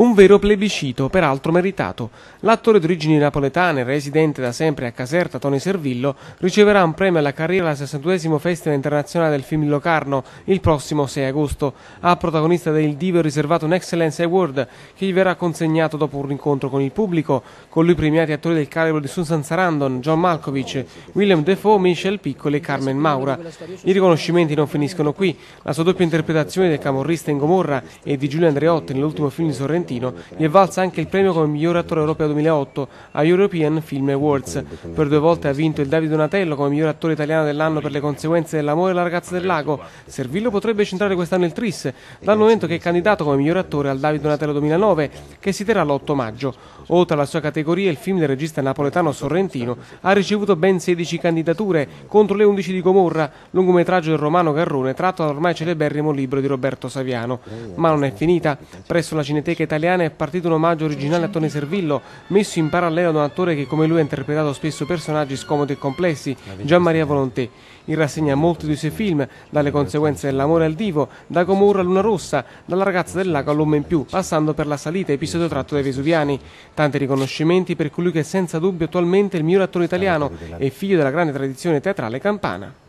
Un vero plebiscito, peraltro meritato. L'attore di origini napoletane, residente da sempre a Caserta, Tony Servillo, riceverà un premio alla carriera al 62 Festival Internazionale del Film Locarno il prossimo 6 agosto. A protagonista del Divo riservato un Excellence Award che gli verrà consegnato dopo un incontro con il pubblico, con lui premiati attori del calibro di Susan Sarandon, John Malkovich, William Defoe, Michel Piccoli e Carmen Maura. I riconoscimenti non finiscono qui. La sua doppia interpretazione del camorrista in Gomorra e di Giulio Andreotti nell'ultimo film di Sorrentino Tarantino gli è valsa anche il premio come miglior attore europeo 2008 a European Film Awards. Per due volte ha vinto il Davide Donatello come miglior attore italiano dell'anno per le conseguenze dell'amore alla ragazza del lago. Servillo potrebbe centrare quest'anno il Tris, dal momento che è candidato come miglior attore al Davide Donatello 2009, che si terrà l'8 maggio. Oltre alla sua categoria, il film del regista napoletano Sorrentino ha ricevuto ben 16 candidature contro le 11 di Gomorra, lungometraggio del romano Garrone tratto dall'ormai celeberrimo libro di Roberto Saviano. Ma non è finita. Presso la Cineteca Italiana italiana è partito un omaggio originale a Tony Servillo, messo in parallelo da un attore che come lui ha interpretato spesso personaggi scomodi e complessi, Gian Maria Volonté. In rassegna molti dei suoi film, dalle conseguenze dell'amore al divo, da Comorra a Luna Rossa, dalla ragazza del lago all'uomo in più, passando per la salita, episodio tratto dai Vesuviani. Tanti riconoscimenti per colui che è senza dubbio attualmente il miglior attore italiano e figlio della grande tradizione teatrale campana.